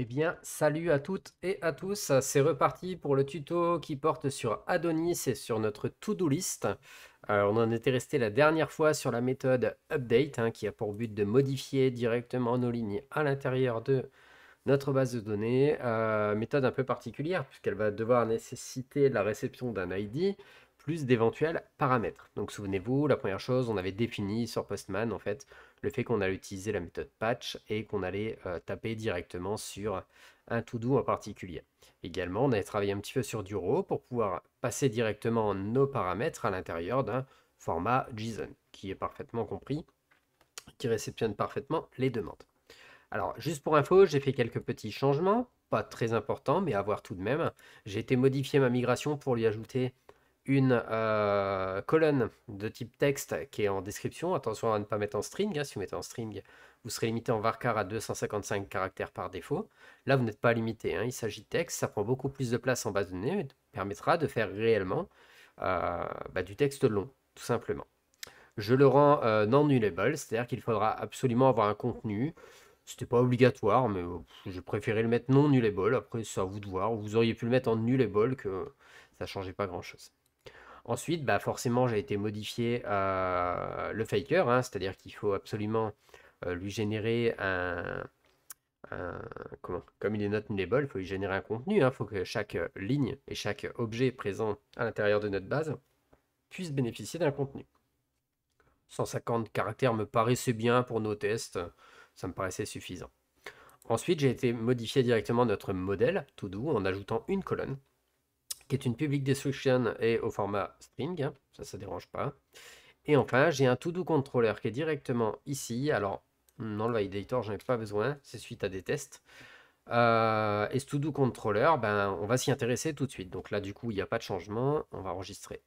Eh bien, salut à toutes et à tous. C'est reparti pour le tuto qui porte sur Adonis et sur notre to-do list. Euh, on en était resté la dernière fois sur la méthode update hein, qui a pour but de modifier directement nos lignes à l'intérieur de notre base de données. Euh, méthode un peu particulière puisqu'elle va devoir nécessiter la réception d'un ID plus d'éventuels paramètres. Donc souvenez-vous, la première chose, on avait défini sur Postman en fait le fait qu'on allait utiliser la méthode patch et qu'on allait euh, taper directement sur un tout do en particulier. Également, on avait travaillé un petit peu sur du Duro pour pouvoir passer directement nos paramètres à l'intérieur d'un format JSON qui est parfaitement compris, qui réceptionne parfaitement les demandes. Alors, juste pour info, j'ai fait quelques petits changements, pas très importants, mais à voir tout de même. J'ai été modifier ma migration pour lui ajouter une euh, colonne de type texte qui est en description. Attention à ne pas mettre en string. Hein. Si vous mettez en string, vous serez limité en varchar à 255 caractères par défaut. Là, vous n'êtes pas limité. Hein. Il s'agit de texte. Ça prend beaucoup plus de place en base de données, mais permettra de faire réellement euh, bah, du texte long, tout simplement. Je le rends euh, non nullable, c'est-à-dire qu'il faudra absolument avoir un contenu. C'était pas obligatoire, mais oh, je préférais le mettre non nullable. Après, c'est à vous de voir. Vous auriez pu le mettre en nullable, que ça changeait pas grand-chose. Ensuite, bah, forcément, j'ai été modifié euh, le faker, hein, c'est-à-dire qu'il faut absolument euh, lui générer un, comment, comme il est notable, il faut lui générer un contenu. Il hein. faut que chaque euh, ligne et chaque objet présent à l'intérieur de notre base puisse bénéficier d'un contenu. 150 caractères me paraissait bien pour nos tests, ça me paraissait suffisant. Ensuite, j'ai été modifié directement notre modèle, tout doux, en ajoutant une colonne qui est une public destruction et au format string, hein, ça ça dérange pas. Et enfin, j'ai un to-do controller qui est directement ici. Alors, non, le validator, n'en ai pas besoin, c'est suite à des tests. Euh, et ce to-do controller, ben, on va s'y intéresser tout de suite. Donc là, du coup, il n'y a pas de changement, on va enregistrer.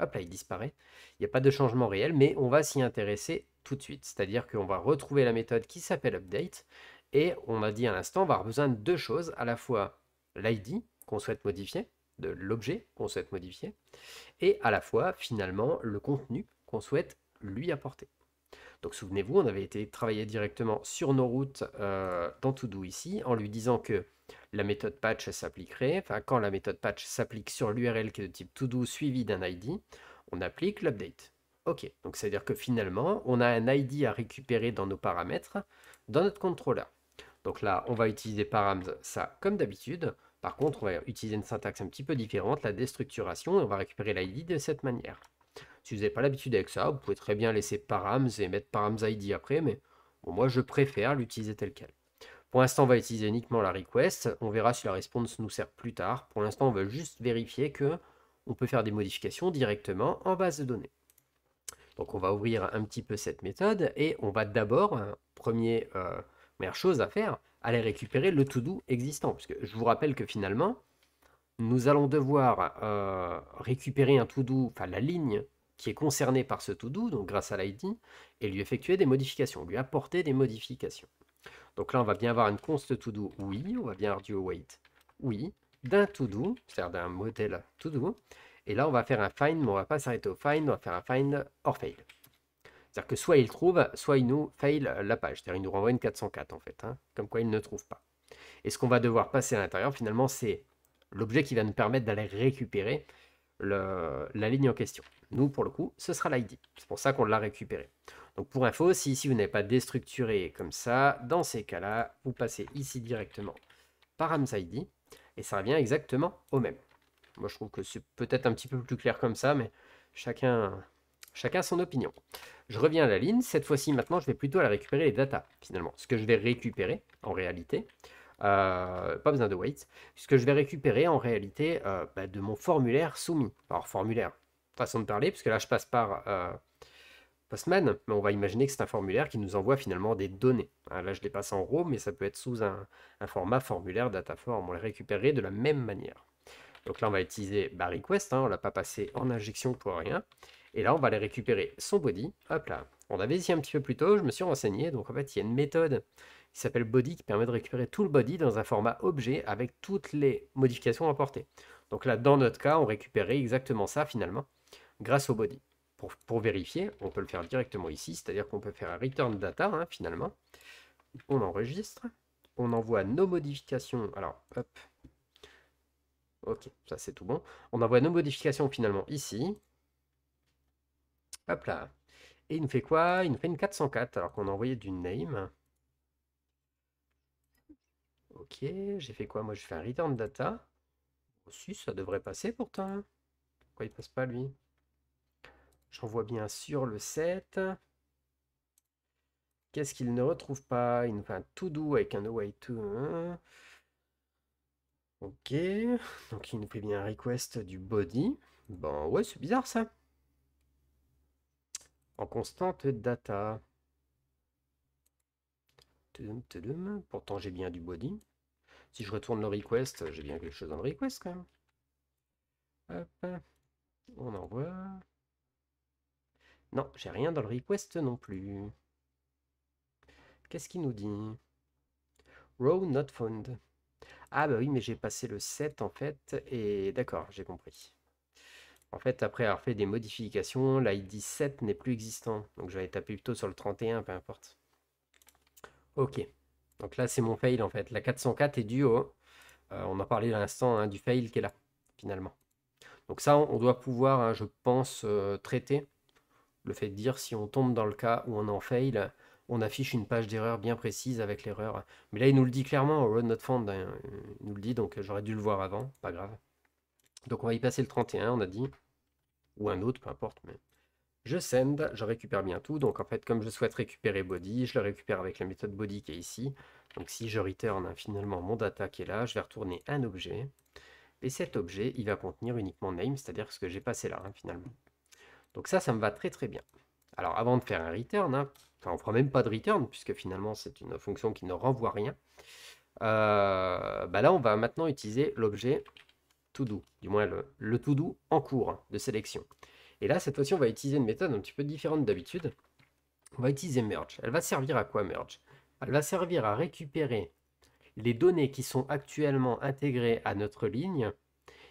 Hop là, il disparaît. Il n'y a pas de changement réel, mais on va s'y intéresser tout de suite. C'est-à-dire qu'on va retrouver la méthode qui s'appelle update. Et on a dit à l'instant, on va avoir besoin de deux choses, à la fois l'ID qu'on souhaite modifier, de l'objet qu'on souhaite modifier, et à la fois finalement le contenu qu'on souhaite lui apporter. Donc souvenez-vous, on avait été travailler directement sur nos routes euh, dans todo ici, en lui disant que la méthode patch s'appliquerait, enfin quand la méthode patch s'applique sur l'URL qui est de type todo suivi d'un ID, on applique l'update. Ok, donc c'est-à-dire que finalement, on a un ID à récupérer dans nos paramètres, dans notre contrôleur. Donc là, on va utiliser params ça comme d'habitude, par contre, on va utiliser une syntaxe un petit peu différente, la déstructuration, et on va récupérer l'ID de cette manière. Si vous n'avez pas l'habitude avec ça, vous pouvez très bien laisser params et mettre params ID après, mais moi je préfère l'utiliser tel quel. Pour l'instant, on va utiliser uniquement la request. On verra si la response nous sert plus tard. Pour l'instant, on veut juste vérifier que on peut faire des modifications directement en base de données. Donc on va ouvrir un petit peu cette méthode et on va d'abord, hein, euh, première chose à faire, aller récupérer le to-do existant. Parce je vous rappelle que finalement, nous allons devoir euh, récupérer un to-do, enfin la ligne qui est concernée par ce to-do, donc grâce à l'ID, et lui effectuer des modifications, lui apporter des modifications. Donc là, on va bien avoir une const to-do, oui, on va bien avoir du await, oui, d'un to-do, c'est-à-dire d'un modèle to-do, et là, on va faire un find, mais on ne va pas s'arrêter au find, on va faire un find or fail. C'est-à-dire que soit il trouve, soit il nous fail la page. C'est-à-dire il nous renvoie une 404 en fait, hein. comme quoi il ne trouve pas. Et ce qu'on va devoir passer à l'intérieur, finalement, c'est l'objet qui va nous permettre d'aller récupérer la ligne en question. Nous, pour le coup, ce sera l'ID. C'est pour ça qu'on l'a récupéré. Donc pour info, si ici vous n'avez pas déstructuré comme ça, dans ces cas-là, vous passez ici directement par ID et ça revient exactement au même. Moi, je trouve que c'est peut-être un petit peu plus clair comme ça, mais chacun Chacun son opinion. Je reviens à la ligne. Cette fois-ci, maintenant, je vais plutôt aller récupérer les data. finalement. Ce que je vais récupérer, en réalité, euh, pas besoin de wait, ce que je vais récupérer, en réalité, euh, bah, de mon formulaire soumis. Alors, formulaire, façon de parler, puisque là, je passe par euh, Postman, mais on va imaginer que c'est un formulaire qui nous envoie finalement des données. Hein, là, je les passe en RAW, mais ça peut être sous un, format formulaire DataForm. On les récupérer de la même manière. Donc là, on va utiliser bar request, hein, on ne l'a pas passé en injection pour rien. Et là, on va aller récupérer son body. Hop là. On avait ici un petit peu plus tôt, je me suis renseigné. Donc en fait, il y a une méthode qui s'appelle body qui permet de récupérer tout le body dans un format objet avec toutes les modifications apportées. Donc là, dans notre cas, on récupérait exactement ça finalement grâce au body. Pour, vérifier, on peut le faire directement ici, c'est-à-dire qu'on peut faire un return data hein, finalement. On enregistre, on envoie nos modifications. Alors, hop. Ok, ça c'est tout bon. On envoie nos modifications finalement ici. Hop là. Et il nous fait quoi Il nous fait une 404 alors qu'on a envoyé du name. Ok, j'ai fait quoi Moi, je fais un return data. Aussi, oh, ça devrait passer pourtant. Pourquoi il passe pas lui J'envoie bien sûr le set. Qu'est-ce qu'il ne retrouve pas Il nous fait un to avec un away to. Hein. Ok, donc il nous fait bien un request du body. Bon, ouais, c'est bizarre ça en constante data. Pourtant, j'ai bien du body. Si je retourne le request, j'ai bien quelque chose dans le request quand même. on envoie. Non, j'ai rien dans le request non plus. Qu'est-ce qu'il nous dit Row not found. Ah bah oui, mais j'ai passé le set en fait, et d'accord, j'ai compris. En fait, après avoir fait des modifications, l'ID 7 n'est plus existant. Donc j'avais taper plutôt sur le 31, peu importe. Ok. Donc là, c'est mon fail en fait. La 404 est due au... Euh, on a parlé à l'instant hein, du fail qui est là, finalement. Donc ça, on doit pouvoir, hein, je pense, euh, traiter le fait de dire si on tombe dans le cas où on en fail, on affiche une page d'erreur bien précise avec l'erreur. Mais là, il nous le dit clairement, au not found, hein. il nous le dit, donc j'aurais dû le voir avant, pas grave. Donc on va y passer le 31, on a dit ou un autre, peu importe. Mais... Je send, je récupère bien tout. Donc en fait, comme je souhaite récupérer body, je le récupère avec la méthode body qui est ici. Donc si je return hein, finalement mon data qui est là, je vais retourner un objet. Et cet objet, il va contenir uniquement name, c'est-à-dire ce que j'ai passé là, hein, finalement. Donc ça, ça me va très très bien. Alors avant de faire un return, hein, enfin, on ne fera même pas de return, puisque finalement c'est une fonction qui ne renvoie rien. Euh, bah là, on va maintenant utiliser l'objet to du moins le, le to en cours de sélection. Et là, cette fois-ci, on va utiliser une méthode un petit peu différente d'habitude. On va utiliser merge. Elle va servir à quoi merge Elle va servir à récupérer les données qui sont actuellement intégrées à notre ligne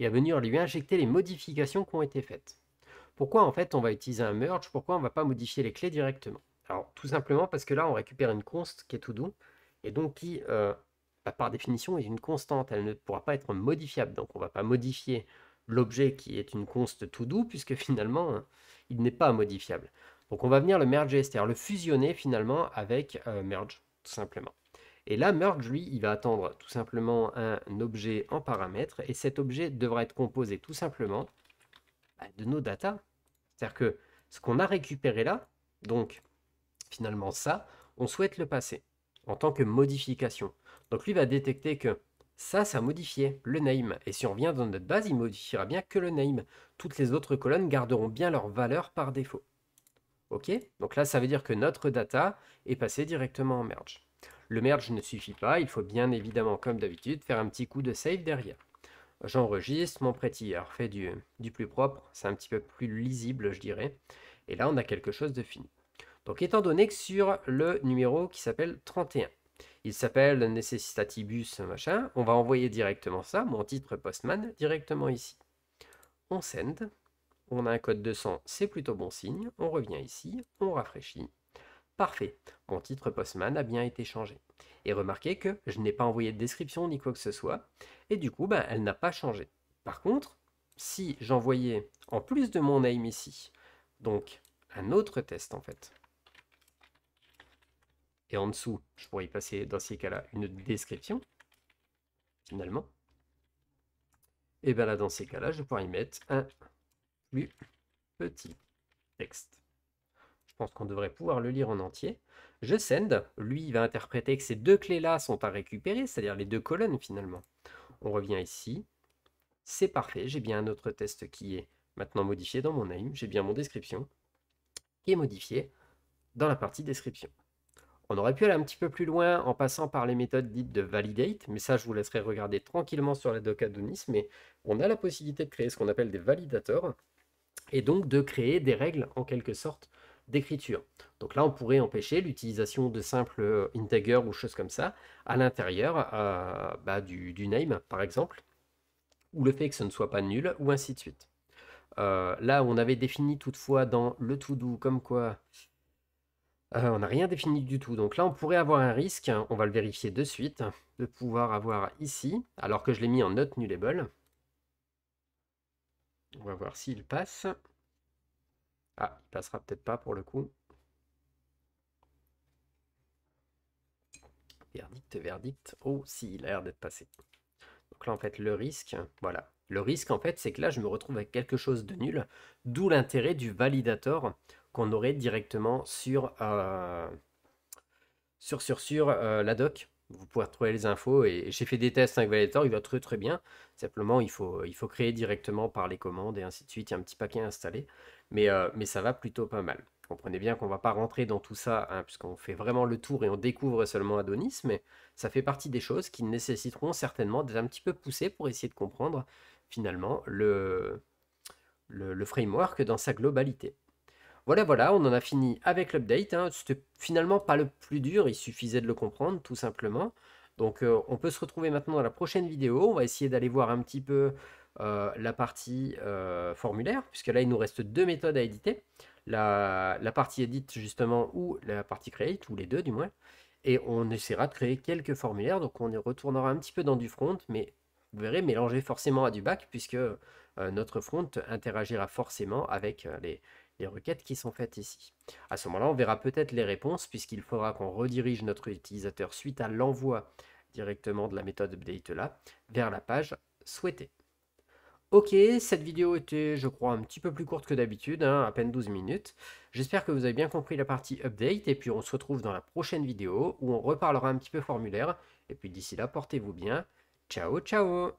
et à venir lui injecter les modifications qui ont été faites. Pourquoi en fait on va utiliser un merge Pourquoi on ne va pas modifier les clés directement Alors tout simplement parce que là on récupère une const qui est tout doux et donc qui euh, bah, par définition, est une constante. Elle ne pourra pas être modifiable. Donc, on ne va pas modifier l'objet qui est une const tout doux, puisque finalement, hein, il n'est pas modifiable. Donc, on va venir le merger, c'est-à-dire le fusionner finalement avec euh, merge, tout simplement. Et là, merge, lui, il va attendre tout simplement un objet en paramètre, et cet objet devra être composé tout simplement bah, de nos data. C'est-à-dire que ce qu'on a récupéré là, donc finalement ça, on souhaite le passer en tant que modification. Donc lui va détecter que ça, ça modifié, le name. Et si on revient dans notre base, il modifiera bien que le name. Toutes les autres colonnes garderont bien leur valeur par défaut. OK Donc là, ça veut dire que notre data est passée directement en merge. Le merge ne suffit pas, il faut bien évidemment, comme d'habitude, faire un petit coup de save derrière. J'enregistre, mon prétilleur fait du, du plus propre, c'est un petit peu plus lisible, je dirais. Et là, on a quelque chose de fini. Donc étant donné que sur le numéro qui s'appelle 31, il s'appelle necessitatibus machin, on va envoyer directement ça, mon titre postman, directement ici. On send, on a un code de 200, c'est plutôt bon signe, on revient ici, on rafraîchit. Parfait, mon titre postman a bien été changé. Et remarquez que je n'ai pas envoyé de description ni quoi que ce soit, et du coup, ben, elle n'a pas changé. Par contre, si j'envoyais en plus de mon name ici, donc un autre test en fait, et en dessous, je pourrais y passer dans ces cas-là une description, finalement. Et bien là, dans ces cas-là, je pourrais y mettre un plus petit texte. Je pense qu'on devrait pouvoir le lire en entier. Je send, lui, il va interpréter que ces deux clés-là sont à récupérer, c'est-à-dire les deux colonnes finalement. On revient ici. C'est parfait, j'ai bien un autre test qui est maintenant modifié dans mon name, j'ai bien mon description qui est modifié dans la partie description. On aurait pu aller un petit peu plus loin en passant par les méthodes dites de validate, mais ça je vous laisserai regarder tranquillement sur la doc Adonis, mais on a la possibilité de créer ce qu'on appelle des validators, et donc de créer des règles en quelque sorte d'écriture. Donc là, on pourrait empêcher l'utilisation de simples euh, integers ou choses comme ça à l'intérieur euh, bah, du, name, par exemple, ou le fait que ce ne soit pas nul, ou ainsi de suite. Euh, là, on avait défini toutefois dans le to-do comme quoi euh, on n'a rien défini du tout. Donc là, on pourrait avoir un risque, hein, on va le vérifier de suite, hein, de pouvoir avoir ici, alors que je l'ai mis en note nullable. On va voir s'il passe. Ah, il passera peut-être pas pour le coup. Verdict, verdict. Oh, s'il a l'air d'être passé. Donc là, en fait, le risque, voilà. Le risque, en fait, c'est que là, je me retrouve avec quelque chose de nul, d'où l'intérêt du validator qu'on aurait directement sur, euh, sur, sur, sur euh, la doc. Vous pouvez trouver les infos et, j'ai fait des tests avec Validator, il va très très bien. Simplement, il faut, il faut créer directement par les commandes et ainsi de suite. Il y a un petit paquet installé, mais, euh, mais ça va plutôt pas mal. Comprenez bien qu'on va pas rentrer dans tout ça, hein, puisqu'on fait vraiment le tour et on découvre seulement Adonis, mais ça fait partie des choses qui nécessiteront certainement d'être un petit peu poussées pour essayer de comprendre finalement le, le framework dans sa globalité. Voilà, voilà, on en a fini avec l'update. Hein. C'était finalement pas le plus dur, il suffisait de le comprendre tout simplement. Donc euh, on peut se retrouver maintenant dans la prochaine vidéo. On va essayer d'aller voir un petit peu euh, la partie euh, formulaire, puisque là il nous reste deux méthodes à éditer. La, partie edit justement ou la partie create, ou les deux du moins. Et on essaiera de créer quelques formulaires. Donc on y retournera un petit peu dans du front, mais vous verrez mélanger forcément à du back, puisque notre front interagira forcément avec les, les requêtes qui sont faites ici. À ce moment-là, on verra peut-être les réponses, puisqu'il faudra qu'on redirige notre utilisateur suite à l'envoi directement de la méthode update là, vers la page souhaitée. Ok, cette vidéo était, je crois, un petit peu plus courte que d'habitude, hein, à peine 12 minutes. J'espère que vous avez bien compris la partie update, et puis on se retrouve dans la prochaine vidéo, où on reparlera un petit peu formulaire, et puis d'ici là, portez-vous bien. Ciao, ciao